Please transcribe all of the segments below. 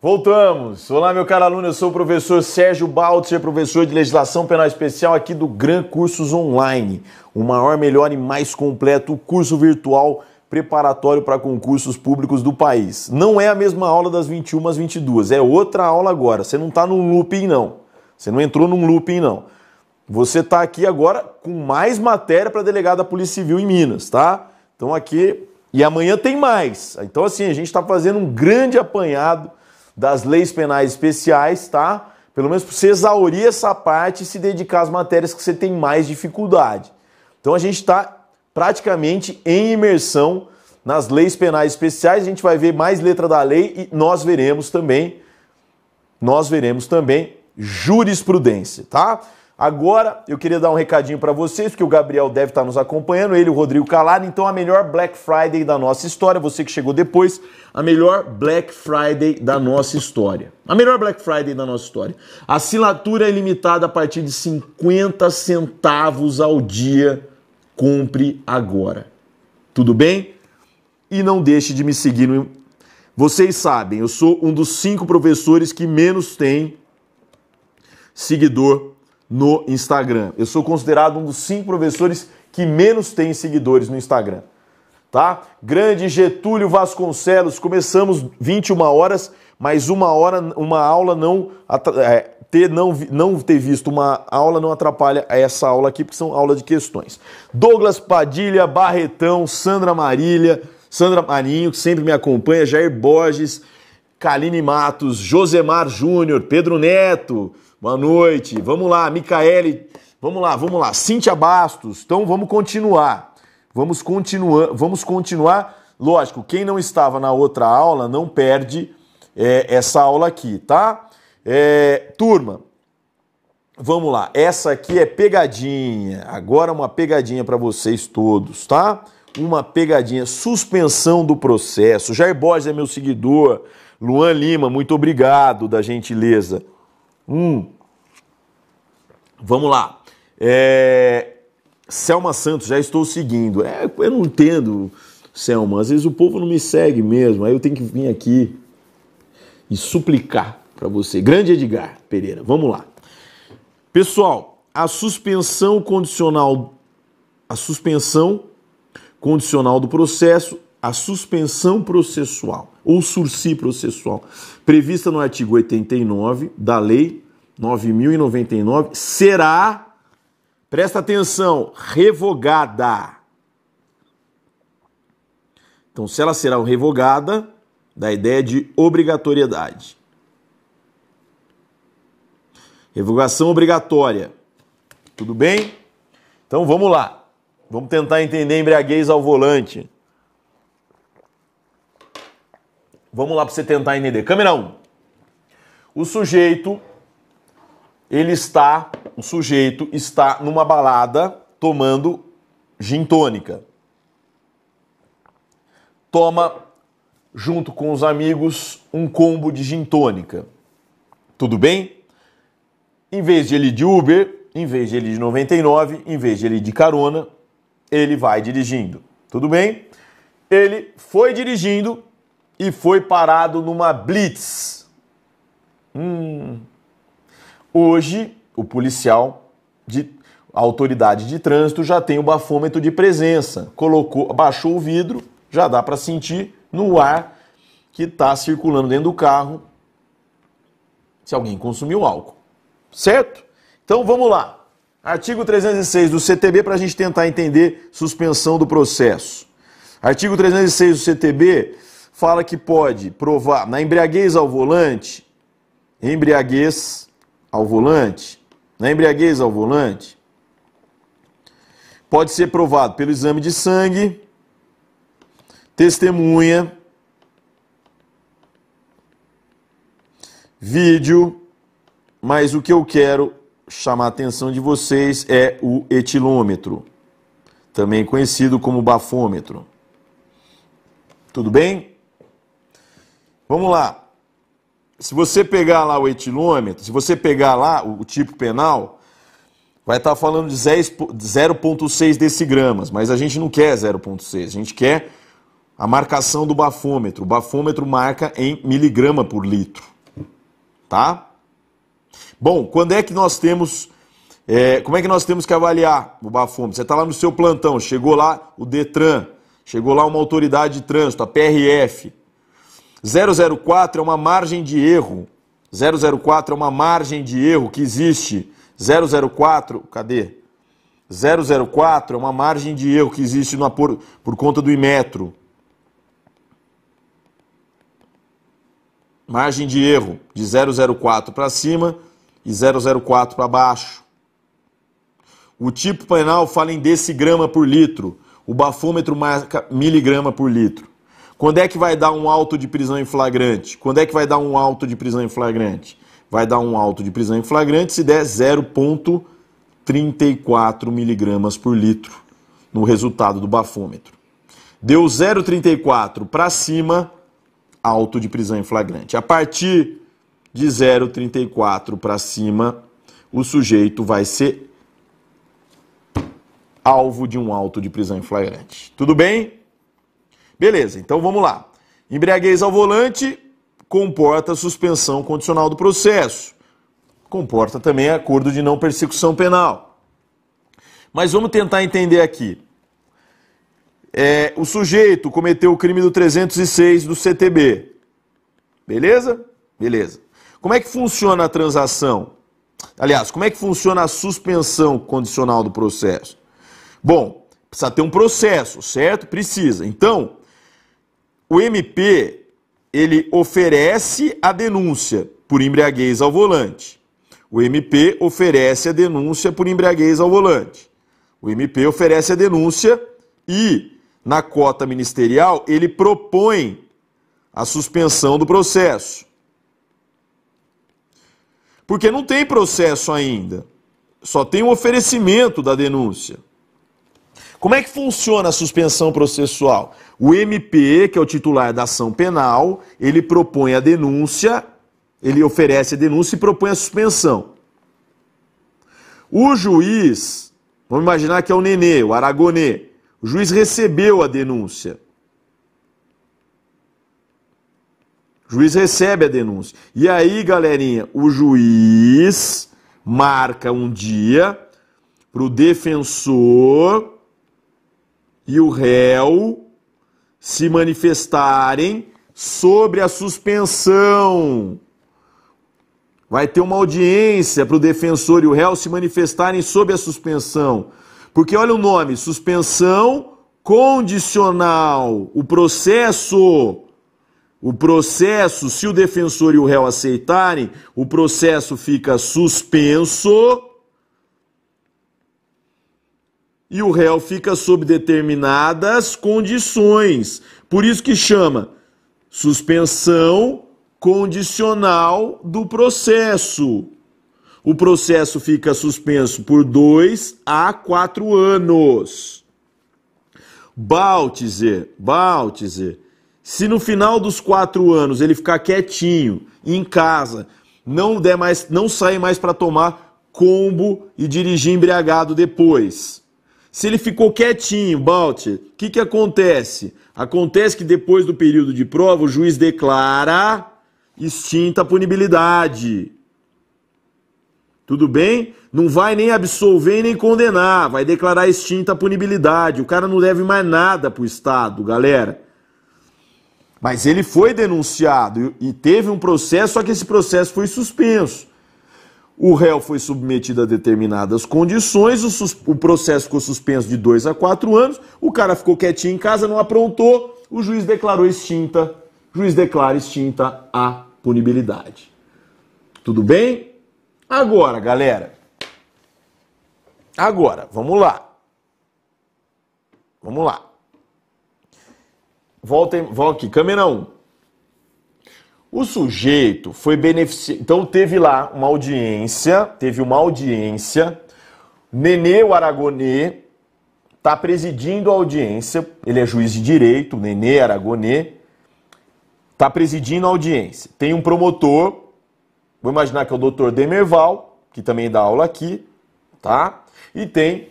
Voltamos! Olá, meu caro aluno, eu sou o professor Sérgio Baltzer, professor de Legislação Penal Especial aqui do Gran Cursos Online, o maior, melhor e mais completo curso virtual preparatório para concursos públicos do país. Não é a mesma aula das 21 às 22, é outra aula agora. Você não está num looping, não. Você não entrou num looping, não. Você está aqui agora com mais matéria para delegada da Polícia Civil em Minas, tá? Então aqui... E amanhã tem mais. Então assim, a gente está fazendo um grande apanhado das leis penais especiais, tá? Pelo menos para você exaurir essa parte e se dedicar às matérias que você tem mais dificuldade. Então a gente está praticamente em imersão nas leis penais especiais. A gente vai ver mais letra da lei e nós veremos também, nós veremos também jurisprudência, tá? Agora, eu queria dar um recadinho para vocês, que o Gabriel deve estar tá nos acompanhando, ele, o Rodrigo Calado. Então, a melhor Black Friday da nossa história, você que chegou depois, a melhor Black Friday da nossa história. A melhor Black Friday da nossa história. assinatura é limitada a partir de 50 centavos ao dia. Compre agora. Tudo bem? E não deixe de me seguir no. Vocês sabem, eu sou um dos cinco professores que menos tem seguidor no Instagram. Eu sou considerado um dos cinco professores que menos tem seguidores no Instagram. Tá? Grande Getúlio Vasconcelos, começamos 21 horas, mas uma hora, uma aula não é, ter não, não ter visto uma aula não atrapalha essa aula aqui, porque são aula de questões. Douglas Padilha, Barretão, Sandra Marília, Sandra Marinho, que sempre me acompanha, Jair Borges, Kaline Matos, Josemar Júnior, Pedro Neto, Boa noite. Vamos lá, Micaele. Vamos lá, vamos lá. Cíntia Bastos. Então vamos continuar. Vamos continuar, vamos continuar. Lógico, quem não estava na outra aula não perde é, essa aula aqui, tá? É, turma, vamos lá. Essa aqui é pegadinha. Agora uma pegadinha para vocês todos, tá? Uma pegadinha. Suspensão do processo. Jair Borges é meu seguidor. Luan Lima, muito obrigado da gentileza. Hum. Vamos lá. É... Selma Santos, já estou seguindo. É, eu não entendo, Selma. Às vezes o povo não me segue mesmo. Aí eu tenho que vir aqui e suplicar para você. Grande Edgar Pereira, vamos lá. Pessoal, a suspensão condicional a suspensão condicional do processo a suspensão processual ou sursi processual prevista no artigo 89 da Lei 9099 será, presta atenção, revogada. Então, se ela será revogada, da ideia de obrigatoriedade. Revogação obrigatória. Tudo bem? Então vamos lá. Vamos tentar entender embriaguez ao volante. Vamos lá para você tentar entender. Câmera 1. O sujeito ele está, o sujeito está numa balada tomando gin tônica. Toma junto com os amigos um combo de gin tônica. Tudo bem? Em vez de ele de Uber, em vez de ele de 99, em vez de ele de carona, ele vai dirigindo. Tudo bem? Ele foi dirigindo e foi parado numa blitz. Hum. Hoje, o policial de a autoridade de trânsito já tem o bafômetro de presença. Colocou, baixou o vidro, já dá para sentir no ar que está circulando dentro do carro se alguém consumiu álcool. Certo? Então vamos lá. Artigo 306 do CTB para a gente tentar entender suspensão do processo. Artigo 306 do CTB fala que pode provar na embriaguez ao volante, embriaguez ao volante, na embriaguez ao volante, pode ser provado pelo exame de sangue, testemunha, vídeo, mas o que eu quero chamar a atenção de vocês é o etilômetro, também conhecido como bafômetro. Tudo bem? Vamos lá. Se você pegar lá o etilômetro, se você pegar lá o, tipo penal, vai estar tá falando de 0,6 decigramas, mas a gente não quer 0,6, a gente quer a marcação do bafômetro. O bafômetro marca em miligrama por litro, tá? Bom, quando é que nós temos é, como é que nós temos que avaliar o bafômetro? Você está lá no seu plantão, chegou lá o Detran, chegou lá uma autoridade de trânsito, a PRF, 004 é uma margem de erro. 004 é uma margem de erro que existe. 004, cadê? 004 é uma margem de erro que existe no, por, por conta do Imetro. Margem de erro de 004 para cima e 004 para baixo. O tipo penal fala em decigrama por litro. O bafômetro marca miligrama por litro. Quando é que vai dar um auto de prisão em flagrante? Quando é que vai dar um auto de prisão em flagrante? Vai dar um auto de prisão em flagrante se der 0,34 miligramas por litro no resultado do bafômetro. Deu 0,34 para cima, auto de prisão em flagrante. A partir de 0,34 para cima, o sujeito vai ser alvo de um auto de prisão em flagrante. Tudo bem? Beleza, então vamos lá. Embriaguez ao volante comporta suspensão condicional do processo. Comporta também acordo de não persecução penal. Mas vamos tentar entender aqui. É, o sujeito cometeu o crime do 306 do CTB. Beleza? Beleza. Como é que funciona a transação? Aliás, como é que funciona a suspensão condicional do processo? Bom, precisa ter um processo, certo? Precisa. Então, o MP ele oferece a denúncia por embriaguez ao volante. O MP oferece a denúncia por embriaguez ao volante. O MP oferece a denúncia e, na cota ministerial, ele propõe a suspensão do processo. Porque não tem processo ainda, só tem o oferecimento da denúncia. Como é que funciona a suspensão processual? O MP, que é o titular da ação penal, ele propõe a denúncia, ele oferece a denúncia e propõe a suspensão. O juiz, vamos imaginar que é o Nenê, o Aragonê, o juiz recebeu a denúncia. O juiz recebe a denúncia. E aí, galerinha, o juiz marca um dia para o defensor e o réu se manifestarem sobre a suspensão. Vai ter uma audiência para o defensor e o réu se manifestarem sobre a suspensão. Porque olha o nome: suspensão condicional. O processo. O processo, se o defensor e o réu aceitarem, o processo fica suspenso e o réu fica sob determinadas condições. Por isso que chama suspensão condicional do processo. O processo fica suspenso por dois a quatro anos. Baltzer, Baltzer, se no final dos quatro anos ele ficar quietinho, em casa, não der mais, não sair mais para tomar combo e dirigir embriagado depois se ele ficou quietinho, Balt, o que, que acontece? Acontece que depois do período de prova, o juiz declara extinta a punibilidade. Tudo bem? Não vai nem absolver nem condenar, vai declarar extinta a punibilidade. O cara não deve mais nada para o Estado, galera. Mas ele foi denunciado e teve um processo, só que esse processo foi suspenso. O réu foi submetido a determinadas condições, o, o, processo ficou suspenso de dois a quatro anos, o cara ficou quietinho em casa, não aprontou, o juiz declarou extinta, o juiz declara extinta a punibilidade. Tudo bem? Agora, galera. Agora, vamos lá. Vamos lá. Voltem, vão aqui, câmera 1. Um. O sujeito foi beneficiado. Então teve lá uma audiência, teve uma audiência. Nenê Aragonê está presidindo a audiência. Ele é juiz de direito, Nenê Aragonê. Está presidindo a audiência. Tem um promotor, vou imaginar que é o doutor Demerval, que também dá aula aqui, tá? E tem,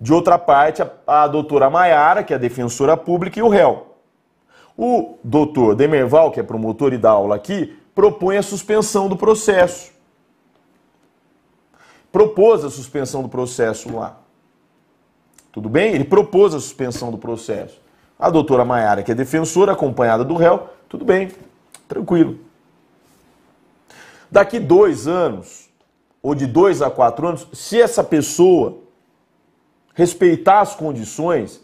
de outra parte, a, a doutora Maiara, que é a defensora pública, e o réu. O doutor Demerval, que é promotor e dá aula aqui, propõe a suspensão do processo. Propôs a suspensão do processo lá. Tudo bem? Ele propôs a suspensão do processo. A doutora Maiara, que é defensora, acompanhada do réu, tudo bem, tranquilo. Daqui dois anos, ou de dois a quatro anos, se essa pessoa respeitar as condições,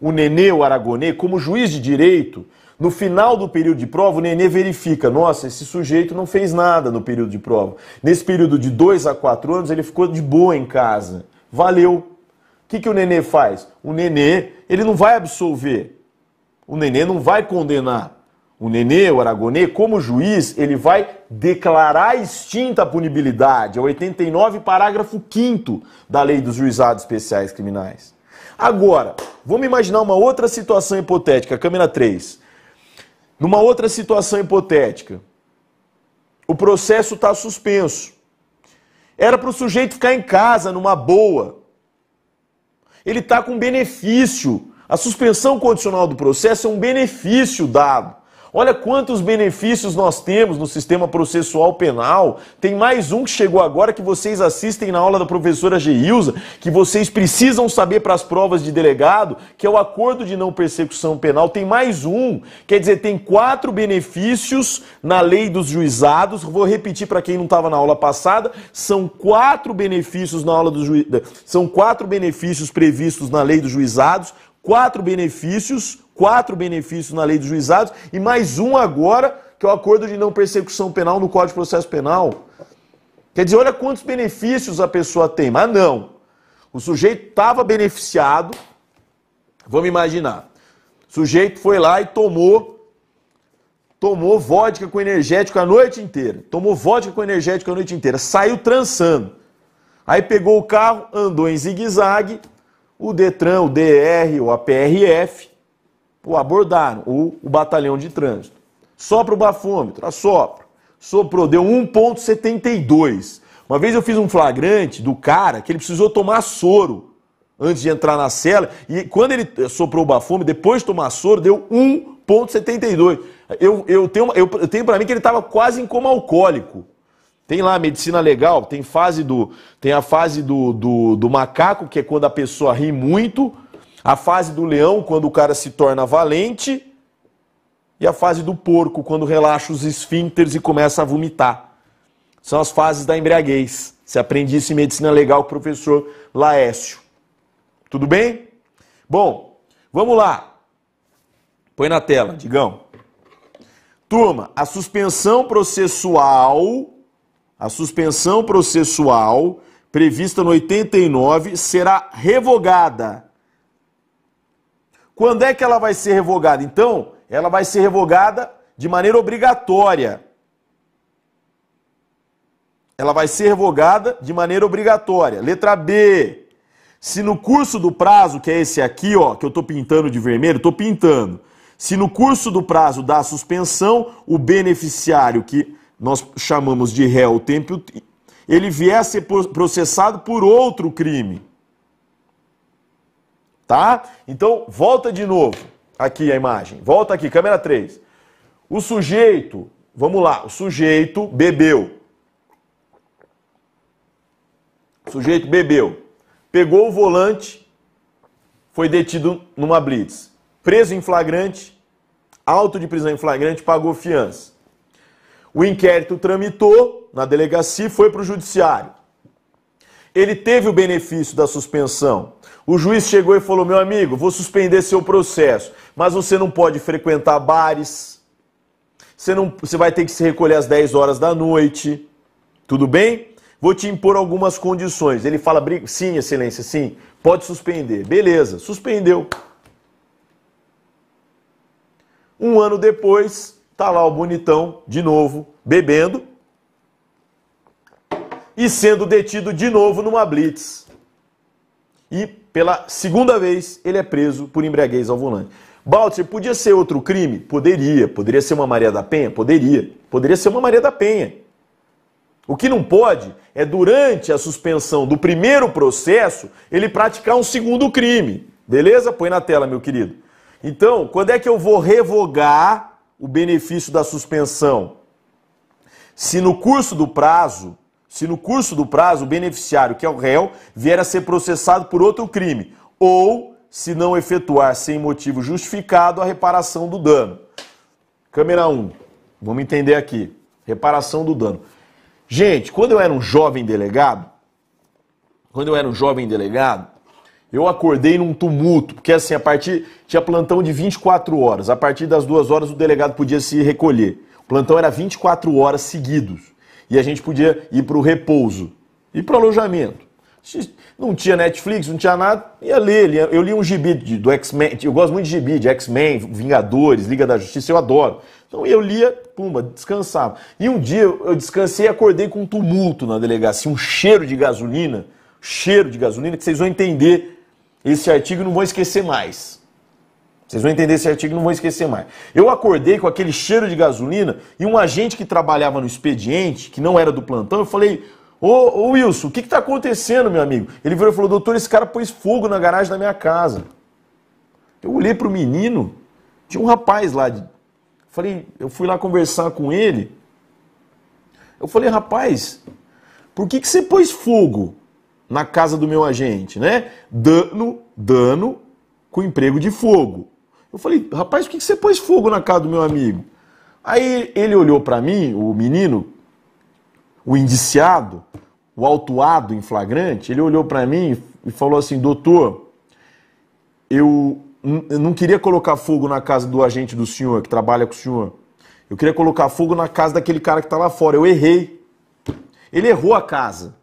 o Nenê, o Aragonê, como juiz de direito, no final do período de prova, o Nenê verifica: nossa, esse sujeito não fez nada no período de prova. Nesse período de dois a quatro anos, ele ficou de boa em casa. Valeu. O que, que o Nenê faz? O Nenê, ele não vai absolver. O Nenê não vai condenar. O Nenê, o Aragonê, como juiz, ele vai declarar extinta a punibilidade. É o 89, parágrafo 5 da Lei dos Juizados Especiais Criminais. Agora, vamos imaginar uma outra situação hipotética, câmera 3. Numa outra situação hipotética, o processo está suspenso. Era para o sujeito ficar em casa, numa boa. Ele está com benefício. A suspensão condicional do processo é um benefício dado. Olha quantos benefícios nós temos no sistema processual penal. Tem mais um que chegou agora que vocês assistem na aula da professora Geilza, que vocês precisam saber para as provas de delegado, que é o acordo de não persecução penal. Tem mais um, quer dizer, tem quatro benefícios na lei dos juizados. Vou repetir para quem não estava na aula passada, são quatro benefícios na aula do juiz, são quatro benefícios previstos na lei dos juizados quatro benefícios, quatro benefícios na lei dos juizados e mais um agora, que é o acordo de não persecução penal no Código de Processo Penal. Quer dizer, olha quantos benefícios a pessoa tem, mas não. O sujeito estava beneficiado, vamos imaginar. O sujeito foi lá e tomou tomou vodka com energético a noite inteira. Tomou vodka com energético a noite inteira, saiu trançando. Aí pegou o carro, andou em zigue-zague, o Detran, o DR ou a PRF o abordaram, ou o batalhão de trânsito. Sopra o bafômetro, assopra. Soprou, deu 1,72. Uma vez eu fiz um flagrante do cara que ele precisou tomar soro antes de entrar na cela. E quando ele eh, soprou o bafômetro, depois de tomar soro, deu 1,72. Eu, eu tenho, eu, eu tenho para mim que ele estava quase em coma alcoólico. Tem lá a medicina legal, tem fase do. Tem a fase do, do, do macaco, que é quando a pessoa ri muito, a fase do leão, quando o cara se torna valente, e a fase do porco, quando relaxa os esfínteres e começa a vomitar. São as fases da embriaguez. se aprendi isso em medicina legal com o professor Laécio. Tudo bem? Bom, vamos lá. Põe na tela, Digão. Turma, a suspensão processual a suspensão processual prevista no 89 será revogada. Quando é que ela vai ser revogada? Então, ela vai ser revogada de maneira obrigatória. Ela vai ser revogada de maneira obrigatória. Letra B. Se no curso do prazo, que é esse aqui, ó, que eu estou pintando de vermelho, estou pintando. Se no curso do prazo da suspensão, o beneficiário que nós chamamos de réu o tempo, ele vier a ser processado por outro crime. Tá? Então, volta de novo aqui a imagem. Volta aqui, câmera 3. O sujeito, vamos lá, o sujeito bebeu. O sujeito bebeu. Pegou o volante, foi detido numa blitz. Preso em flagrante, alto de prisão em flagrante, pagou fiança. O inquérito tramitou na delegacia e foi para o judiciário. Ele teve o benefício da suspensão. O juiz chegou e falou: meu amigo, vou suspender seu processo, mas você não pode frequentar bares, você, não, você vai ter que se recolher às 10 horas da noite. Tudo bem? Vou te impor algumas condições. Ele fala: sim, excelência, sim, pode suspender. Beleza, suspendeu. Um ano depois, Tá lá o bonitão de novo bebendo e sendo detido de novo numa blitz. E pela segunda vez ele é preso por embriaguez ao volante. Baltzer, podia ser outro crime? Poderia. Poderia ser uma Maria da Penha? Poderia. Poderia ser uma Maria da Penha. O que não pode é, durante a suspensão do primeiro processo, ele praticar um segundo crime. Beleza? Põe na tela, meu querido. Então, quando é que eu vou revogar o benefício da suspensão. Se no curso do prazo, se no curso do prazo o beneficiário, que é o réu, vier a ser processado por outro crime, ou se não efetuar sem motivo justificado a reparação do dano. Câmera 1. Vamos entender aqui. Reparação do dano. Gente, quando eu era um jovem delegado, quando eu era um jovem delegado, eu acordei num tumulto, porque assim, a partir. tinha plantão de 24 horas. A partir das duas horas o delegado podia se recolher. O plantão era 24 horas seguidos. E a gente podia ir para o repouso e para o alojamento. Não tinha Netflix, não tinha nada, ia ler. Eu li um gibi do X-Men, eu gosto muito de gibi, de X-Men, Vingadores, Liga da Justiça, eu adoro. Então eu lia, pumba, descansava. E um dia eu descansei e acordei com um tumulto na delegacia, um cheiro de gasolina, cheiro de gasolina que vocês vão entender esse artigo não vou esquecer mais. Vocês vão entender esse artigo não vão esquecer mais. Eu acordei com aquele cheiro de gasolina e um agente que trabalhava no expediente, que não era do plantão, eu falei: Ô, ô Wilson, o que está acontecendo, meu amigo? Ele virou e falou: Doutor, esse cara pôs fogo na garagem da minha casa. Eu olhei para o menino, tinha um rapaz lá. De... Falei, eu fui lá conversar com ele. Eu falei, rapaz, por que, que você pôs fogo? na casa do meu agente, né? Dano, dano com emprego de fogo. Eu falei, rapaz, por que você pôs fogo na casa do meu amigo? Aí ele olhou para mim, o menino, o indiciado, o autuado em flagrante, ele olhou para mim e falou assim: doutor, eu, eu não queria colocar fogo na casa do agente do senhor, que trabalha com o senhor. Eu queria colocar fogo na casa daquele cara que está lá fora. Eu errei. Ele errou a casa.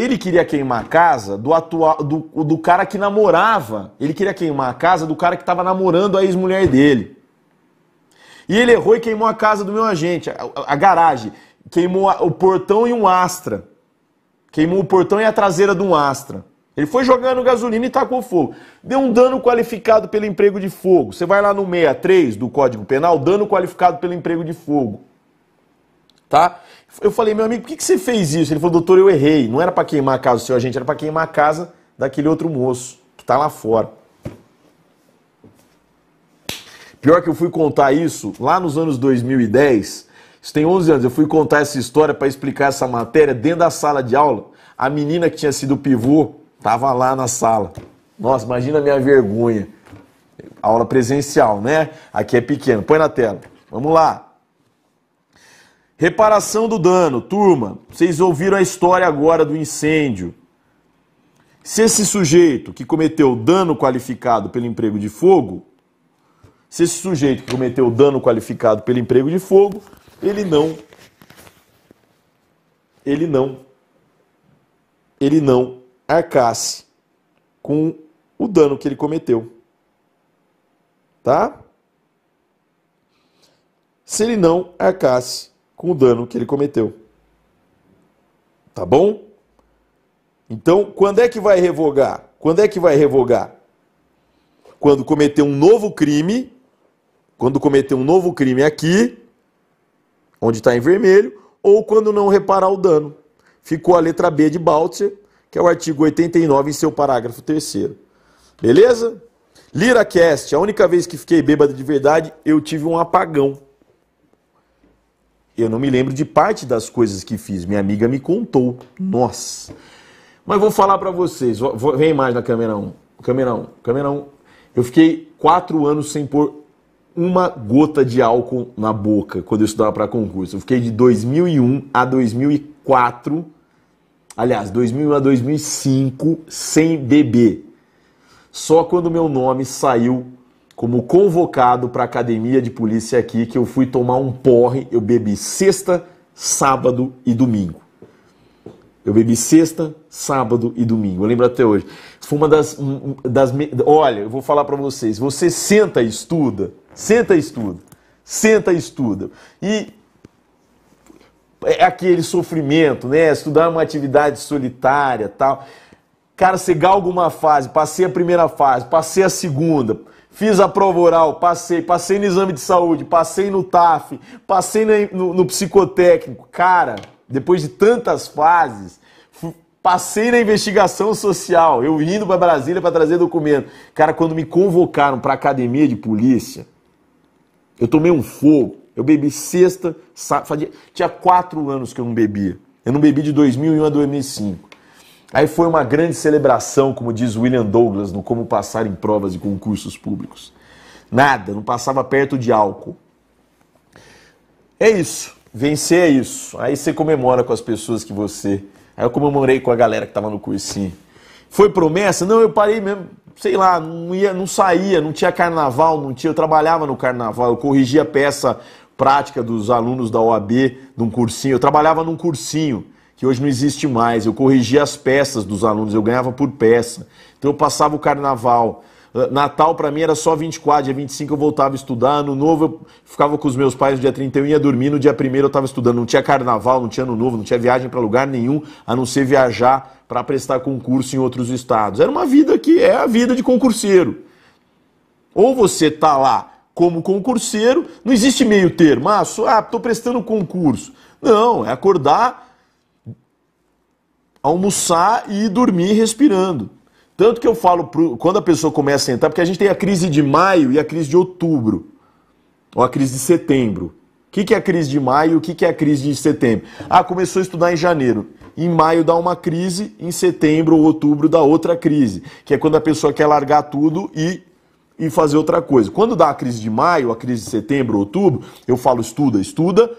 Ele queria queimar a casa do, atual, do, do cara que namorava. Ele queria queimar a casa do cara que estava namorando a ex-mulher dele. E ele errou e queimou a casa do meu agente, a, a, a garagem. Queimou a, o portão e um Astra. Queimou o portão e a traseira de um Astra. Ele foi jogando gasolina e tacou fogo. Deu um dano qualificado pelo emprego de fogo. Você vai lá no 63 do Código Penal, dano qualificado pelo emprego de fogo. Tá? Eu falei, meu amigo, por que, que você fez isso? Ele falou, doutor, eu errei. Não era para queimar a casa do seu agente, era para queimar a casa daquele outro moço que está lá fora. Pior que eu fui contar isso lá nos anos 2010, isso tem 11 anos, eu fui contar essa história para explicar essa matéria dentro da sala de aula. A menina que tinha sido pivô estava lá na sala. Nossa, imagina a minha vergonha. Aula presencial, né? Aqui é pequeno. Põe na tela. Vamos lá. Reparação do dano, turma. Vocês ouviram a história agora do incêndio. Se esse sujeito que cometeu dano qualificado pelo emprego de fogo, se esse sujeito que cometeu dano qualificado pelo emprego de fogo, ele não ele não ele não arcasse com o dano que ele cometeu. Tá? Se ele não arcasse com o dano que ele cometeu. Tá bom? Então, quando é que vai revogar? Quando é que vai revogar? Quando cometer um novo crime, quando cometer um novo crime aqui, onde está em vermelho, ou quando não reparar o dano. Ficou a letra B de Baltzer, que é o artigo 89 em seu parágrafo terceiro. Beleza? LiraCast, a única vez que fiquei bêbado de verdade, eu tive um apagão. Eu não me lembro de parte das coisas que fiz. Minha amiga me contou. Nossa. Mas vou falar para vocês. vem mais na câmera 1. Câmera 1. Câmera 1. Eu fiquei quatro anos sem pôr uma gota de álcool na boca quando eu estudava para concurso. Eu fiquei de 2001 a 2004, aliás, 2001 a 2005 sem beber. Só quando meu nome saiu como convocado para a academia de polícia aqui, que eu fui tomar um porre, eu bebi sexta, sábado e domingo. Eu bebi sexta, sábado e domingo. Eu lembro até hoje. Foi uma das. das olha, eu vou falar para vocês. Você senta e estuda. Senta e estuda. Senta e estuda. E é, é aquele sofrimento, né? Estudar uma atividade solitária tal. Cara, você galga uma fase. Passei a primeira fase, passei a segunda. Fiz a prova oral, passei, passei no exame de saúde, passei no TAF, passei no, no psicotécnico. Cara, depois de tantas fases, passei na investigação social, eu indo para Brasília para trazer documento. Cara, quando me convocaram para academia de polícia, eu tomei um fogo. Eu bebi sexta, sábado, tinha quatro anos que eu não bebia. Eu não bebi de 2001 a 2005. Aí foi uma grande celebração, como diz William Douglas, no Como Passar em Provas e Concursos Públicos. Nada, não passava perto de álcool. É isso. Vencer é isso. Aí você comemora com as pessoas que você. Aí eu comemorei com a galera que estava no cursinho. Foi promessa? Não, eu parei mesmo. Sei lá, não ia, não saía, não tinha carnaval, não tinha. Eu trabalhava no carnaval, eu corrigia peça prática dos alunos da OAB num cursinho. Eu trabalhava num cursinho que hoje não existe mais. Eu corrigia as peças dos alunos, eu ganhava por peça. Então eu passava o carnaval. Ah, Natal para mim era só 24, dia 25 eu voltava a estudar, ano novo eu ficava com os meus pais no dia 31 ia dormir, no dia 1 eu estava estudando. Não tinha carnaval, não tinha ano novo, não tinha viagem para lugar nenhum, a não ser viajar para prestar concurso em outros estados. Era uma vida que é a vida de concurseiro. Ou você tá lá como concurseiro, não existe meio termo, ah, estou ah, prestando concurso. Não, é acordar almoçar e dormir respirando. Tanto que eu falo, pro, quando a pessoa começa a entrar, porque a gente tem a crise de maio e a crise de outubro, ou a crise de setembro. O que, que é a crise de maio? O que, que é a crise de setembro? Ah, começou a estudar em janeiro. Em maio dá uma crise, em setembro ou outubro dá outra crise, que é quando a pessoa quer largar tudo e e fazer outra coisa. Quando dá a crise de maio, a crise de setembro, outubro, eu falo estuda, estuda,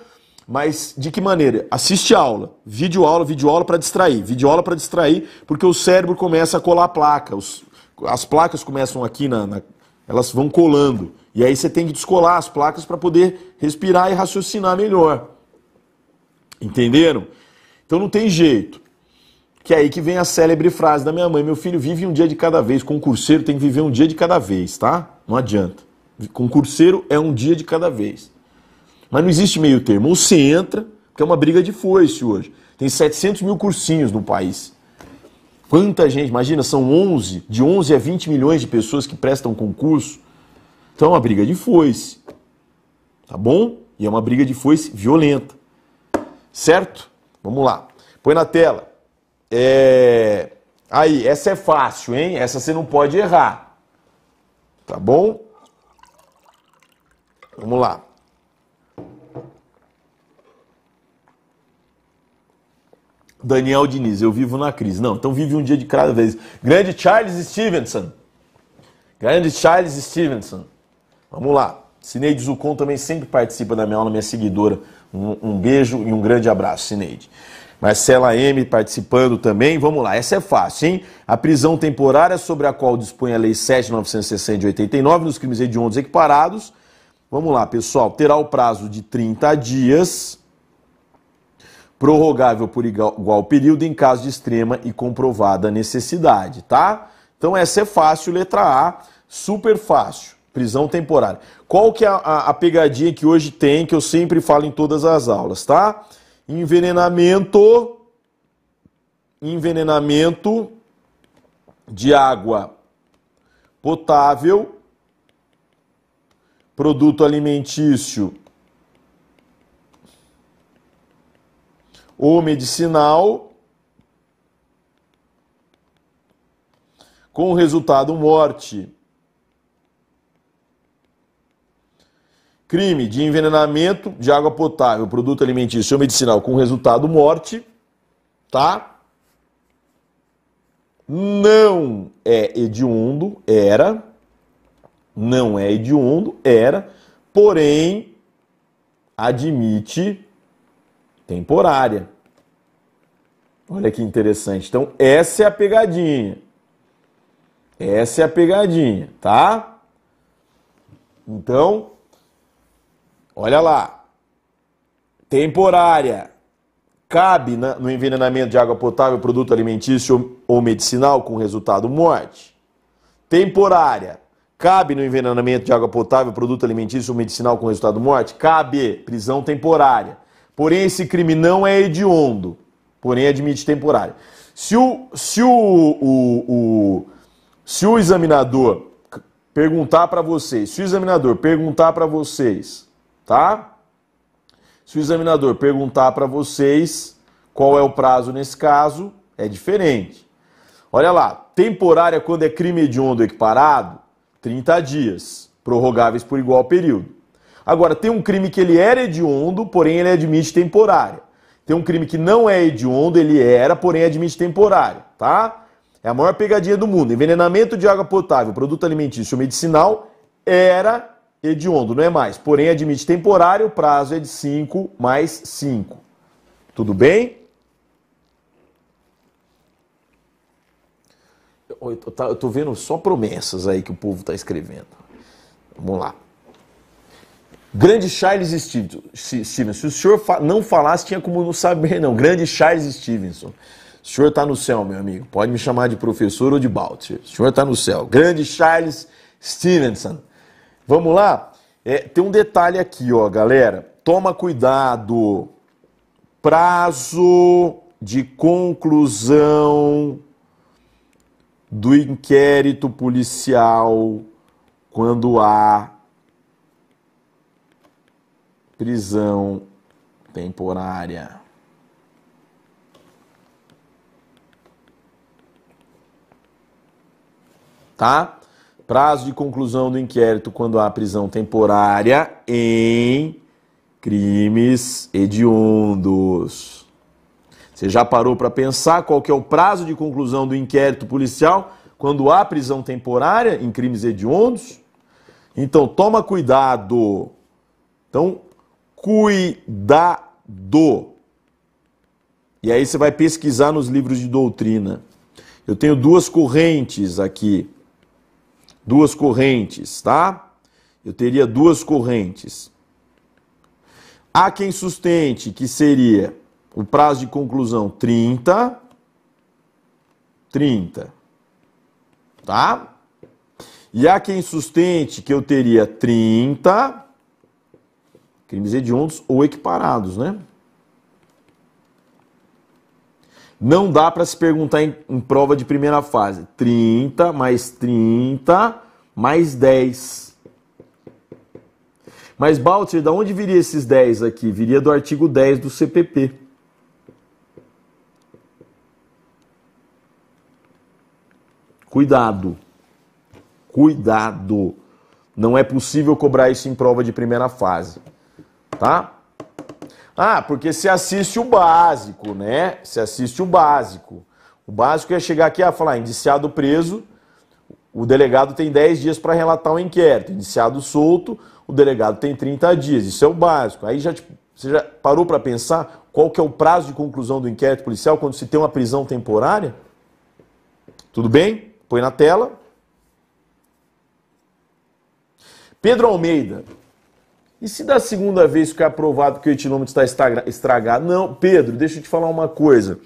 mas de que maneira? Assiste aula, vídeo aula, vídeo aula para distrair, vídeo aula para distrair, porque o cérebro começa a colar placas, placa, os, as placas começam aqui na, na, elas vão colando e aí você tem que descolar as placas para poder respirar e raciocinar melhor. Entenderam? Então não tem jeito. Que é aí que vem a célebre frase da minha mãe: meu filho vive um dia de cada vez. Concurseiro tem que viver um dia de cada vez, tá? Não adianta. Concurseiro é um dia de cada vez. Mas não existe meio termo. Ou você entra, porque é uma briga de foice hoje. Tem 700 mil cursinhos no país. Quanta gente, imagina, são 11, de 11 a 20 milhões de pessoas que prestam concurso. Então é uma briga de foice. Tá bom? E é uma briga de foice violenta. Certo? Vamos lá. Põe na tela. É... Aí, essa é fácil, hein? Essa você não pode errar. Tá bom? Vamos lá. Daniel Diniz, eu vivo na crise. Não, então vive um dia de cada vez. Grande Charles Stevenson. Grande Charles Stevenson. Vamos lá. Cineide Zucon também sempre participa da minha aula, minha seguidora. Um, um beijo e um grande abraço, Cineide. Marcela M participando também. Vamos lá, essa é fácil, hein? A prisão temporária sobre a qual dispõe a Lei 7.960 de 89 nos crimes hediondos equiparados. Vamos lá, pessoal. Terá o prazo de 30 dias prorrogável por igual, igual período em caso de extrema e comprovada necessidade, tá? Então essa é fácil, letra A, super fácil, prisão temporária. Qual que é a, a pegadinha que hoje tem, que eu sempre falo em todas as aulas, tá? Envenenamento, envenenamento de água potável, produto alimentício ou medicinal, com resultado morte. Crime de envenenamento de água potável, produto alimentício ou medicinal com resultado morte, tá? Não é hediondo, era. Não é hediondo, era. Porém, admite temporária. Olha que interessante. Então, essa é a pegadinha. Essa é a pegadinha, tá? Então, olha lá. Temporária. Cabe no envenenamento de água potável, produto alimentício ou medicinal com resultado morte. Temporária. Cabe no envenenamento de água potável, produto alimentício ou medicinal com resultado morte? Cabe prisão temporária. Porém, esse crime não é hediondo porém admite temporária. Se o, se o, o, o se o examinador perguntar para vocês, se o examinador perguntar para vocês, tá? Se o examinador perguntar para vocês qual é o prazo nesse caso, é diferente. Olha lá, temporária quando é crime hediondo equiparado, 30 dias, prorrogáveis por igual período. Agora, tem um crime que ele era hediondo, porém ele admite temporária. Tem um crime que não é hediondo, ele era, porém admite temporário, tá? É a maior pegadinha do mundo. Envenenamento de água potável, produto alimentício medicinal, era hediondo, não é mais. Porém admite temporário, o prazo é de 5 mais 5. Tudo bem? Tá, eu tô vendo só promessas aí que o povo tá escrevendo. Vamos lá. Grande Charles Stevenson. Se o senhor não falasse, tinha como não saber, não. Grande Charles Stevenson. O senhor está no céu, meu amigo. Pode me chamar de professor ou de Balter. O senhor está no céu. Grande Charles Stevenson. Vamos lá? É, tem um detalhe aqui, ó, galera. Toma cuidado. Prazo de conclusão do inquérito policial quando há prisão temporária. Tá? Prazo de conclusão do inquérito quando há prisão temporária em crimes hediondos. Você já parou para pensar qual que é o prazo de conclusão do inquérito policial quando há prisão temporária em crimes hediondos? Então toma cuidado. Então cuidado. E aí você vai pesquisar nos livros de doutrina. Eu tenho duas correntes aqui. Duas correntes, tá? Eu teria duas correntes. Há quem sustente que seria o prazo de conclusão 30, 30, tá? E há quem sustente que eu teria 30, crimes hediondos ou equiparados, né? Não dá para se perguntar em, em, prova de primeira fase. 30 mais 30 mais 10. Mas, Balter, de onde viria esses 10 aqui? Viria do artigo 10 do CPP. Cuidado. Cuidado. Não é possível cobrar isso em prova de primeira fase tá? Ah, porque se assiste o básico, né? Se assiste o básico. O básico é chegar aqui a ah, falar indiciado preso, o delegado tem 10 dias para relatar o um inquérito, indiciado solto, o delegado tem 30 dias. Isso é o básico. Aí já tipo, você já parou para pensar qual que é o prazo de conclusão do inquérito policial quando se tem uma prisão temporária? Tudo bem? Põe na tela. Pedro Almeida, e se da segunda vez ficar aprovado que o etilômetro está estragado? Não, Pedro, deixa eu te falar uma coisa.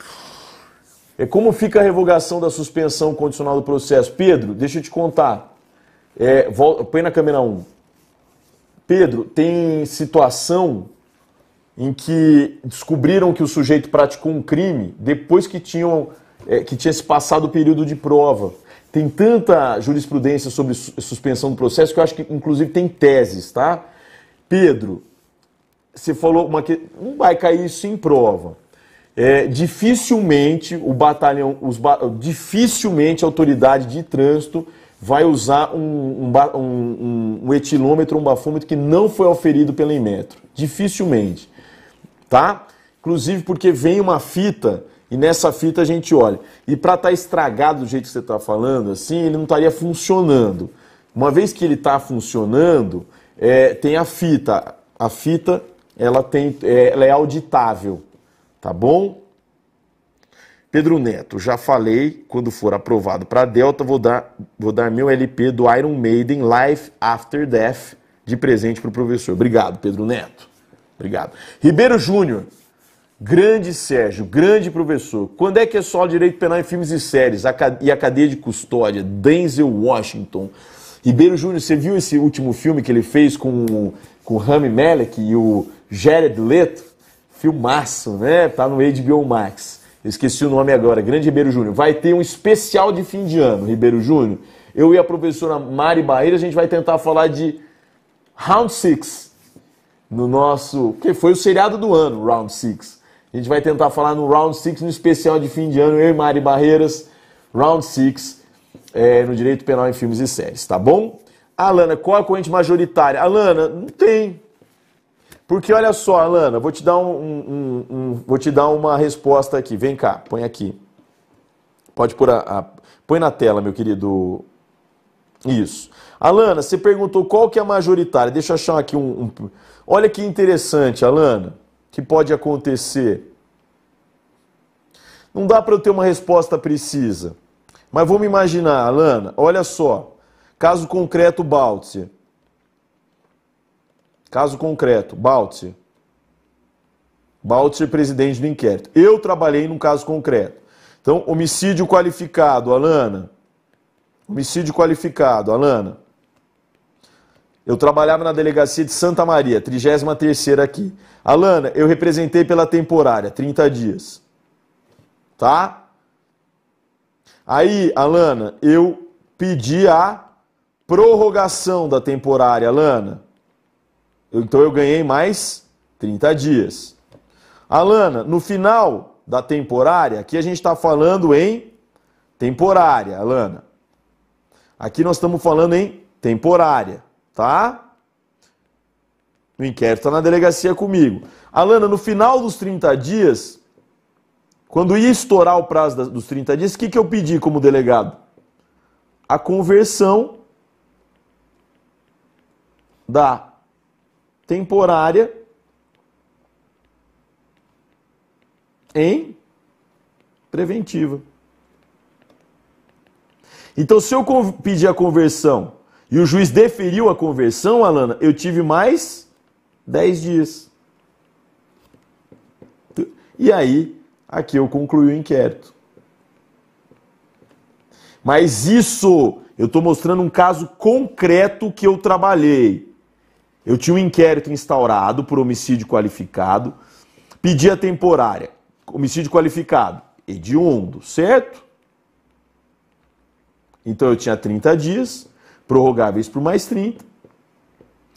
É como fica a revogação da suspensão condicional do processo? Pedro, deixa eu te contar. É, volta, põe na câmera 1. Um. Pedro, tem situação em que descobriram que o sujeito praticou um crime depois que, tinham, é, que tinha se passado o período de prova. Tem tanta jurisprudência sobre suspensão do processo que eu acho que, inclusive, tem teses, tá? Pedro, você falou uma que não vai cair isso em prova. É, dificilmente o batalhão, os ba... dificilmente a autoridade de trânsito vai usar um, um, um, um etilômetro, um bafômetro que não foi oferido pela Inmetro. Dificilmente. Tá? Inclusive porque vem uma fita e nessa fita a gente olha. E para estar tá estragado do jeito que você está falando, assim, ele não estaria funcionando. Uma vez que ele está funcionando, é, tem a fita. A fita ela, tem, é, ela é auditável, tá bom? Pedro Neto, já falei, quando for aprovado para Delta, vou dar, vou dar meu LP do Iron Maiden Life After Death de presente para o professor. Obrigado, Pedro Neto. Obrigado. Ribeiro Júnior, grande Sérgio, grande professor. Quando é que é só direito penal em filmes e séries e a cadeia de custódia? Denzel Washington. Ribeiro Júnior, você viu esse último filme que ele fez com, com o Rami Malek e o Jared Leto? Filmaço, né? Tá no HBO Max. esqueci o nome agora. Grande Ribeiro Júnior. Vai ter um especial de fim de ano, Ribeiro Júnior. Eu e a professora Mari Barreira, a gente vai tentar falar de Round 6 no nosso. que foi o seriado do ano, Round 6. A gente vai tentar falar no Round 6, no especial de fim de ano, eu e Mari Barreiras, Round 6 é, no direito penal em filmes e séries, tá bom? Alana, qual a corrente majoritária? Alana, não tem. Porque olha só, Alana, vou te dar um, um, um, vou te dar uma resposta aqui. Vem cá, põe aqui. Pode pôr a, a põe na tela, meu querido. Isso. Alana, você perguntou qual que é a majoritária. Deixa eu achar aqui um, Olha que interessante, Alana, que pode acontecer. Não dá para eu ter uma resposta precisa. Mas vamos imaginar, Alana, olha só. Caso concreto, Baltzer. Caso concreto, Baltzer. Baltzer, presidente do inquérito. Eu trabalhei num caso concreto. Então, homicídio qualificado, Alana. Homicídio qualificado, Alana. Eu trabalhava na delegacia de Santa Maria, 33 aqui. Alana, eu representei pela temporária, 30 dias. Tá? Aí, Alana, eu pedi a prorrogação da temporária, Alana. Então eu ganhei mais 30 dias. Alana, no final da temporária, aqui a gente está falando em temporária, Alana. Aqui nós estamos falando em temporária, tá? No inquérito está na delegacia comigo. Alana, no final dos 30 dias, quando ia estourar o prazo dos 30 dias, o que, que eu pedi como delegado? A conversão da temporária em preventiva. Então, se eu pedi a conversão e o juiz deferiu a conversão, Alana, eu tive mais 10 dias. E aí Aqui eu concluí o inquérito. Mas isso, eu estou mostrando um caso concreto que eu trabalhei. Eu tinha um inquérito instaurado por homicídio qualificado, pedi a temporária, homicídio qualificado, hediondo, certo? Então eu tinha 30 dias, prorrogáveis por mais 30.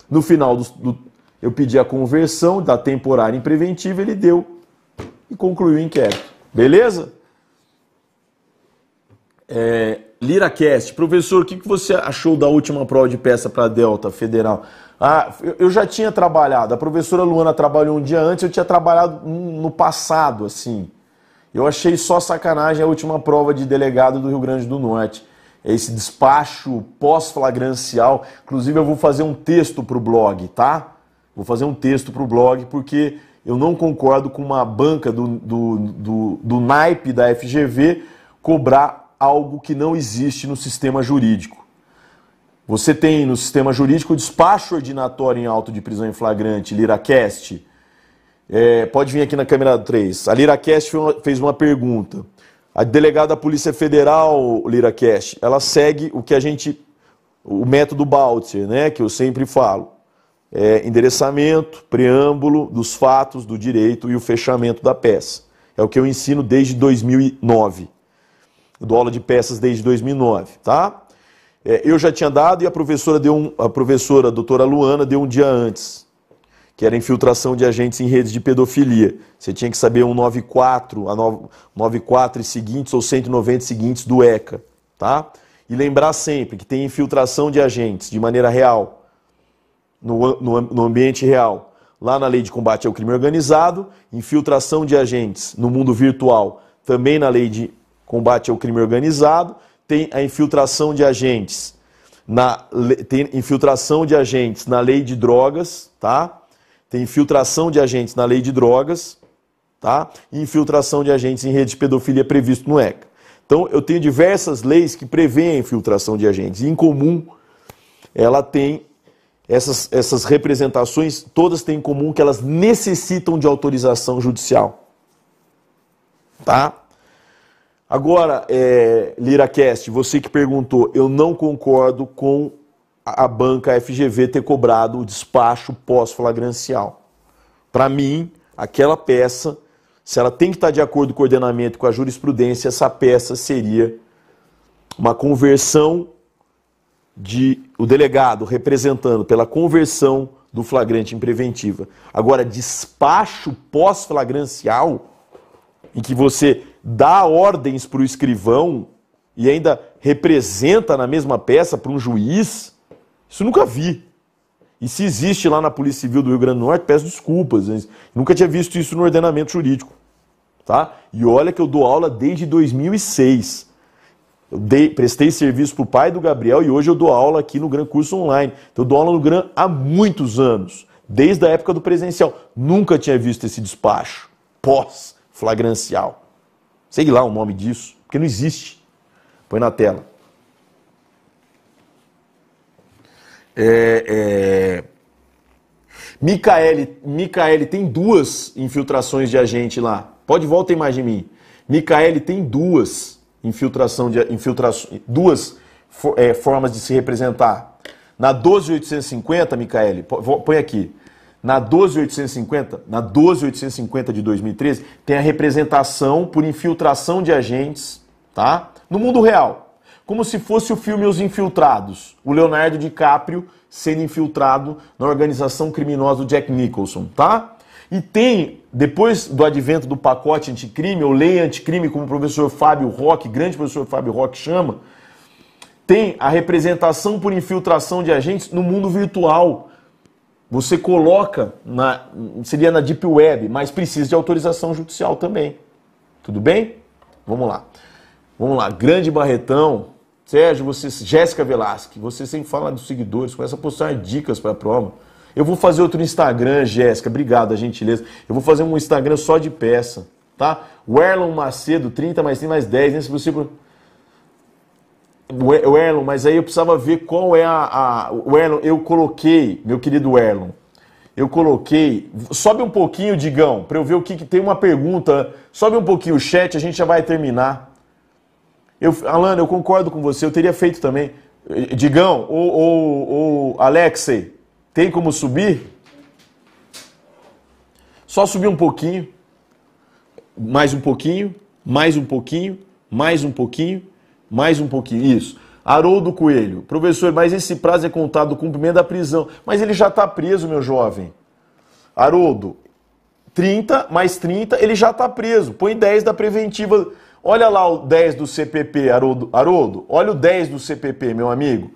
No final do, do eu pedi a conversão da temporária em preventiva, ele deu e conclui o inquérito. Beleza? É, LiraCast, professor, o que, que você achou da última prova de peça para a Delta Federal? Ah, eu já tinha trabalhado, a professora Luana trabalhou um dia antes, eu tinha trabalhado no passado, assim. Eu achei só sacanagem a última prova de delegado do Rio Grande do Norte. Esse despacho pós-flagrancial. Inclusive, eu vou fazer um texto para o blog, tá? Vou fazer um texto para o blog, porque eu não concordo com uma banca do, do, do, do naipe da FGV cobrar algo que não existe no sistema jurídico. Você tem no sistema jurídico o despacho ordinatório em auto de prisão em flagrante, LiraCast. É, pode vir aqui na câmera 3. A LiraCast fez uma pergunta. A delegada da Polícia Federal, LiraCast, ela segue o que a gente. o método Baltzer, né? Que eu sempre falo é, endereçamento, preâmbulo dos fatos do direito e o fechamento da peça. É o que eu ensino desde 2009. Eu dou aula de peças desde 2009, tá? É, eu já tinha dado e a professora deu um, a professora, a doutora Luana, deu um dia antes, que era infiltração de agentes em redes de pedofilia. Você tinha que saber 194, a 94 e seguintes ou 190 seguintes do ECA, tá? E lembrar sempre que tem infiltração de agentes de maneira real no, no, no ambiente real, lá na lei de combate ao crime organizado, infiltração de agentes no mundo virtual, também na lei de combate ao crime organizado, tem a infiltração de agentes na tem infiltração de agentes na lei de drogas, tá? Tem infiltração de agentes na lei de drogas, tá? E infiltração de agentes em rede de pedofilia previsto no ECA. Então, eu tenho diversas leis que prevêem a infiltração de agentes. E, em comum, ela tem essas, essas representações todas têm em comum que elas necessitam de autorização judicial. Tá? Agora, é, LiraCast, você que perguntou, eu não concordo com a banca FGV ter cobrado o despacho pós-flagrancial. Para mim, aquela peça, se ela tem que estar de acordo com o ordenamento, com a jurisprudência, essa peça seria uma conversão de o delegado representando pela conversão do flagrante em preventiva. Agora, despacho pós-flagrancial, em que você dá ordens para o escrivão e ainda representa na mesma peça para um juiz, isso nunca vi. E se existe lá na Polícia Civil do Rio Grande do Norte, peço desculpas, nunca tinha visto isso no ordenamento jurídico. Tá? E olha que eu dou aula desde 2006. Eu dei, prestei serviço para o pai do Gabriel e hoje eu dou aula aqui no Gran Curso Online. Então, eu dou aula no Gran há muitos anos, desde a época do presencial. Nunca tinha visto esse despacho pós-flagrancial. Sei lá o nome disso, porque não existe. Põe na tela. É, é... Micaele, Micaele tem duas infiltrações de agente lá. Pode voltar a imagem de mim. Micaele tem duas infiltração de infiltração, duas for, é, formas de se representar. Na 12850, Micaele, põe aqui. Na 12850, na 12850 de 2013, tem a representação por infiltração de agentes, tá? No mundo real, como se fosse o filme Os Infiltrados, o Leonardo DiCaprio sendo infiltrado na organização criminosa do Jack Nicholson, tá? E tem, depois do advento do pacote anticrime, ou lei anticrime, como o professor Fábio Roque, grande professor Fábio Roque chama, tem a representação por infiltração de agentes no mundo virtual. Você coloca, na, seria na Deep Web, mas precisa de autorização judicial também. Tudo bem? Vamos lá. Vamos lá. Grande Barretão, Sérgio, você, Jéssica Velasque, você sempre fala dos seguidores, começa a postar dicas para a prova. Eu vou fazer outro Instagram, Jéssica, obrigado, a gentileza. Eu vou fazer um Instagram só de peça, tá? Erlon Macedo, 30 mais 30 mais 10, né? Se você... Erlon, mas aí eu precisava ver qual é a... a... eu coloquei, meu querido Erlon. eu coloquei. Sobe um pouquinho, Digão, para eu ver o que, que, tem uma pergunta. Sobe um pouquinho o chat, a gente já vai terminar. Eu, Alana, eu concordo com você, eu teria feito também. Digão, ou, ou, ou Alexei, tem como subir? Só subir um pouquinho, mais um pouquinho, mais um pouquinho, mais um pouquinho, mais um pouquinho. Isso. Haroldo Coelho, professor, mas esse prazo é contado do cumprimento da prisão. Mas ele já está preso, meu jovem. Haroldo, 30 mais 30, ele já está preso. Põe 10 da preventiva. Olha lá o 10 do CPP, Haroldo. Haroldo, olha o 10 do CPP, meu amigo.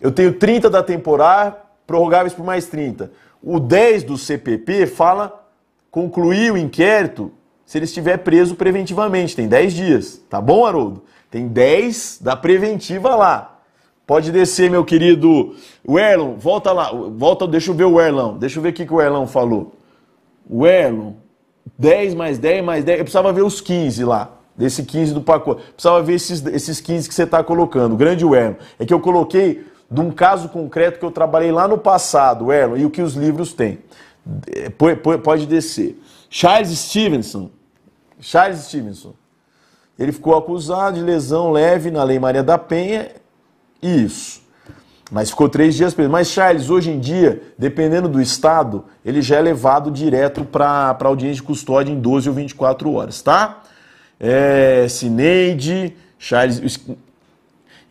Eu tenho 30 da temporária, prorrogáveis por mais 30. O 10 do CPP fala concluir o inquérito se ele estiver preso preventivamente. Tem 10 dias, tá bom, Haroldo? Tem 10 da preventiva lá. Pode descer, meu querido. O Erlon, volta lá. Volta, deixa eu ver o Erlon. Deixa eu ver o que, o Erlon falou. O Erlon, 10 mais 10 mais 10. Eu precisava ver os 15 lá. Desse 15 do pacote. Precisava ver esses, esses 15 que você está colocando. Grande Erlon. É que eu coloquei de um caso concreto que eu trabalhei lá no passado, Erlon, e o que os livros têm. É, pode descer. Charles Stevenson. Charles Stevenson. Ele ficou acusado de lesão leve na Lei Maria da Penha. Isso. Mas ficou três dias preso. Mas, Charles, hoje em dia, dependendo do estado, ele já é levado direto para audiência de custódia em 12 ou 24 horas, tá? É, Cineide, Charles.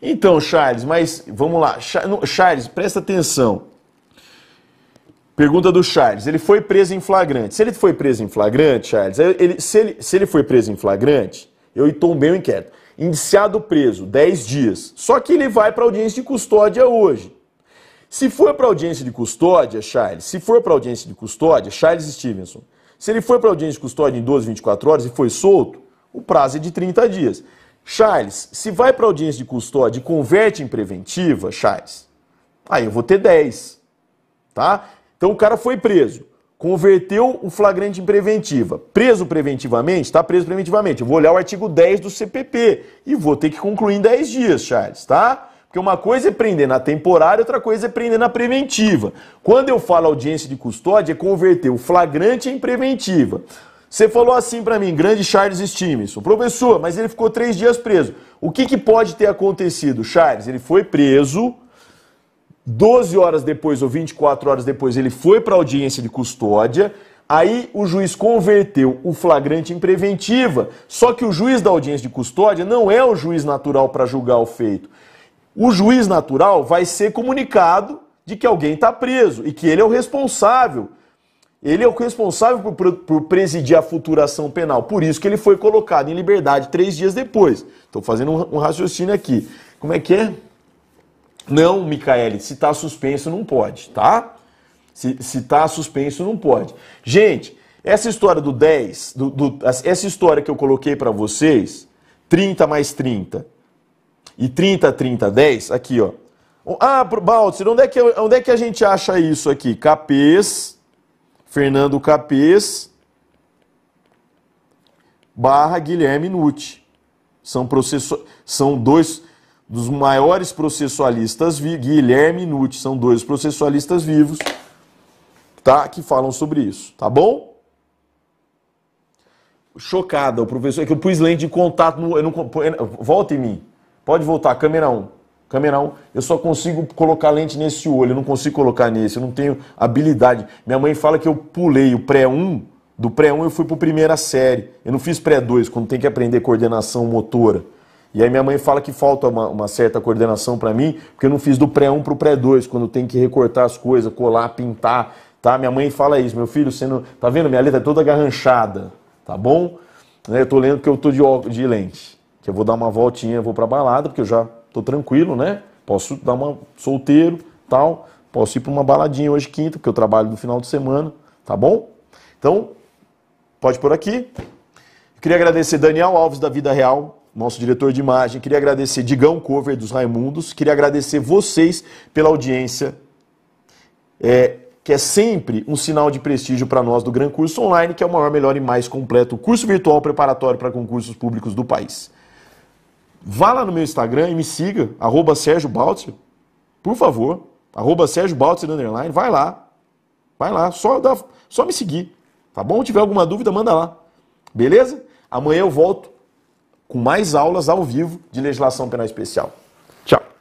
Então, Charles, mas vamos lá. Charles, presta atenção. Pergunta do Charles. Ele foi preso em flagrante. Se ele foi preso em flagrante, Charles, ele, se, ele, se ele foi preso em flagrante, eu tombei o inquérito. Indiciado preso, 10 dias. Só que ele vai para audiência de custódia hoje. Se for para audiência de custódia, Charles, se for para audiência de custódia, Charles Stevenson, se ele foi para audiência de custódia em 12, 24 horas e foi solto, o prazo é de 30 dias. Charles, se vai para audiência de custódia e converte em preventiva, Charles, aí eu vou ter 10. Tá? Então o cara foi preso, converteu o flagrante em preventiva. Preso preventivamente, está preso preventivamente. Eu vou olhar o artigo 10 do CPP e vou ter que concluir em 10 dias, Charles, tá? Porque uma coisa é prender na temporária, outra coisa é prender na preventiva. Quando eu falo audiência de custódia, é converter o flagrante em preventiva. Você falou assim para mim, grande Charles Stevenson. Professor, mas ele ficou três dias preso. O que, que pode ter acontecido? Charles, ele foi preso, 12 horas depois ou 24 horas depois, ele foi para audiência de custódia. Aí o juiz converteu o flagrante em preventiva. Só que o juiz da audiência de custódia não é o juiz natural para julgar o feito. O juiz natural vai ser comunicado de que alguém está preso e que ele é o responsável ele é o responsável por, por, presidir a futuração penal. Por isso que ele foi colocado em liberdade três dias depois. Estou fazendo um, um, raciocínio aqui. Como é que é? Não, Micaele, se está suspenso não pode, tá? Se está suspenso não pode. Gente, essa história do 10, do, do, essa história que eu coloquei para vocês, 30 mais 30 e 30, 30, 10, aqui ó. Ah, Baltzer, onde é, que, onde é que a gente acha isso aqui? Capês Fernando Capês barra Guilherme Nucci. São, processo... são dois dos maiores processualistas vivos, Guilherme Nucci, são dois processualistas vivos, tá? Que falam sobre isso, tá bom? Chocada, o professor, é que eu pus lente de contato, no, eu não, volta em mim, pode voltar, câmera 1. Camerão, eu só consigo colocar lente nesse olho, eu não consigo colocar nesse, eu não tenho habilidade. Minha mãe fala que eu pulei o pré-1, do pré-1 eu fui para primeira série. Eu não fiz pré-2, quando tem que aprender coordenação motora. E aí minha mãe fala que falta uma, uma certa coordenação para mim, porque eu não fiz do pré-1 para o pré-2, quando tem que recortar as coisas, colar, pintar, tá? Minha mãe fala isso, meu filho, você não... Tá vendo? Minha letra é toda garranchada, tá bom? Né, eu tô lendo que eu tô de, óculos, de lente, que eu vou dar uma voltinha, vou a balada, porque eu já tô tranquilo, né? Posso dar uma solteiro, tal, posso ir para uma baladinha hoje quinta, porque eu trabalho no final de semana, tá bom? Então, pode por aqui. queria agradecer Daniel Alves da Vida Real, nosso diretor de imagem. Queria agradecer Digão Cover dos Raimundos. Queria agradecer vocês pela audiência, é, que é sempre um sinal de prestígio para nós do Gran Curso Online, que é o maior, melhor e mais completo curso virtual preparatório para concursos públicos do país. Vá lá no meu Instagram e me siga, arroba Sérgio Baltzer, por favor, arroba Sérgio Baltzer, underline, vai lá, vai lá, só, dá, só me seguir, tá bom? Se tiver alguma dúvida, manda lá, beleza? Amanhã eu volto com mais aulas ao vivo de legislação penal especial. Tchau!